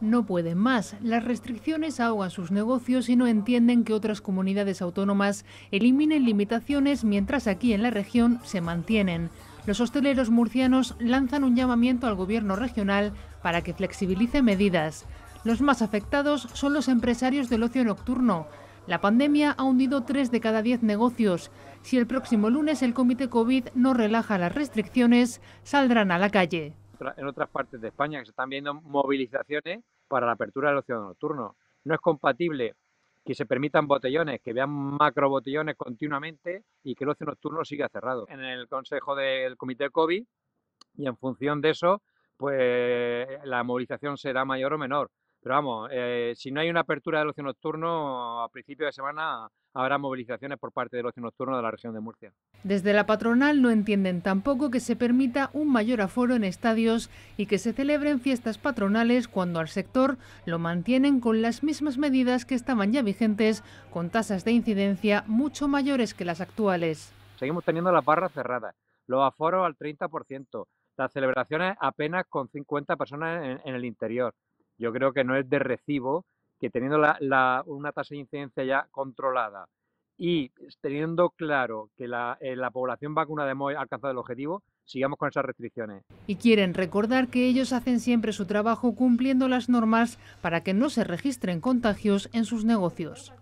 no pueden más. Las restricciones ahogan sus negocios y no entienden que otras comunidades autónomas eliminen limitaciones mientras aquí en la región se mantienen. Los hosteleros murcianos lanzan un llamamiento al gobierno regional para que flexibilice medidas. Los más afectados son los empresarios del ocio nocturno. La pandemia ha hundido tres de cada diez negocios. Si el próximo lunes el comité COVID no relaja las restricciones, saldrán a la calle en otras partes de España, que se están viendo movilizaciones para la apertura del ocio nocturno. No es compatible que se permitan botellones, que vean macro botellones continuamente y que el ocio nocturno siga cerrado. En el Consejo del Comité COVID y en función de eso, pues la movilización será mayor o menor. Pero vamos, eh, si no hay una apertura del ocio nocturno, a principio de semana habrá movilizaciones por parte del ocio nocturno de la región de Murcia. Desde la patronal no entienden tampoco que se permita un mayor aforo en estadios y que se celebren fiestas patronales cuando al sector lo mantienen con las mismas medidas que estaban ya vigentes, con tasas de incidencia mucho mayores que las actuales. Seguimos teniendo las barras cerradas, los aforos al 30%, las celebraciones apenas con 50 personas en el interior. Yo creo que no es de recibo que teniendo una tasa de incidencia ya controlada y teniendo claro que la, eh, la población vacunada e ha alcanzado el objetivo, sigamos con esas restricciones. Y quieren recordar que ellos hacen siempre su trabajo cumpliendo las normas para que no se registren contagios en sus negocios.